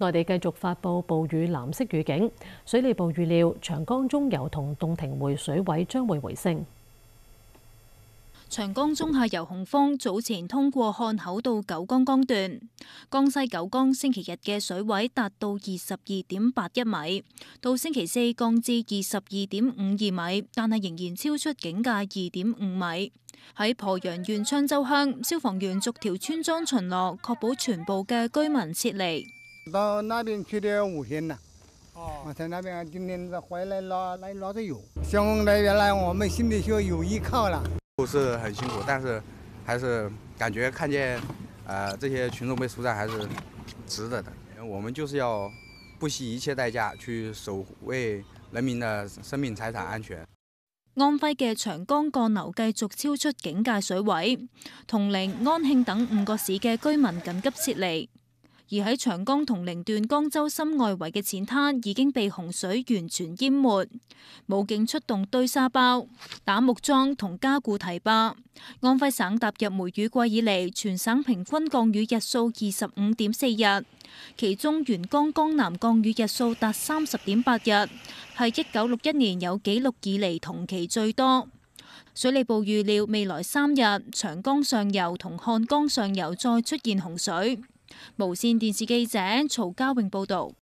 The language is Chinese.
内地继续发布暴雨蓝色预警。水利部预料长江中游同洞庭湖水位将会回升。长江中下游洪峰早前通过汉口到九江江段，江西九江星期日嘅水位达到二十二点八一米，到星期四降至二十二点五二米，但系仍然超出警戒二点五米。喺鄱阳县昌洲乡，消防员逐条村庄巡逻，确保全部嘅居民撤离。到那边去的五天了，哦，我在那边，今天回来捞，来捞的鱼。相对原来我们心里说有依靠了，不是很辛苦，但是还是感觉看见，呃，这些群众被疏散还是值得的。我们就是要不惜一切代价去守卫人民的生命财产安全。安徽嘅长江干流继续超出警戒水位，铜陵、安庆等五个市嘅居民紧急撤离。而喺長江同陵段江州深外圍嘅淺灘已經被洪水完全淹沒，武警出動堆沙包、打木桩同加固堤坝。安徽省踏入梅雨季以嚟，全省平均降雨日数二十五点四日，其中沿江江南降雨日数达三十点八日，系一九六一年有纪录以嚟同期最多。水利部预料未来三日，長江上游同漢江上游再出現洪水。无线电视记者曹家颖报道。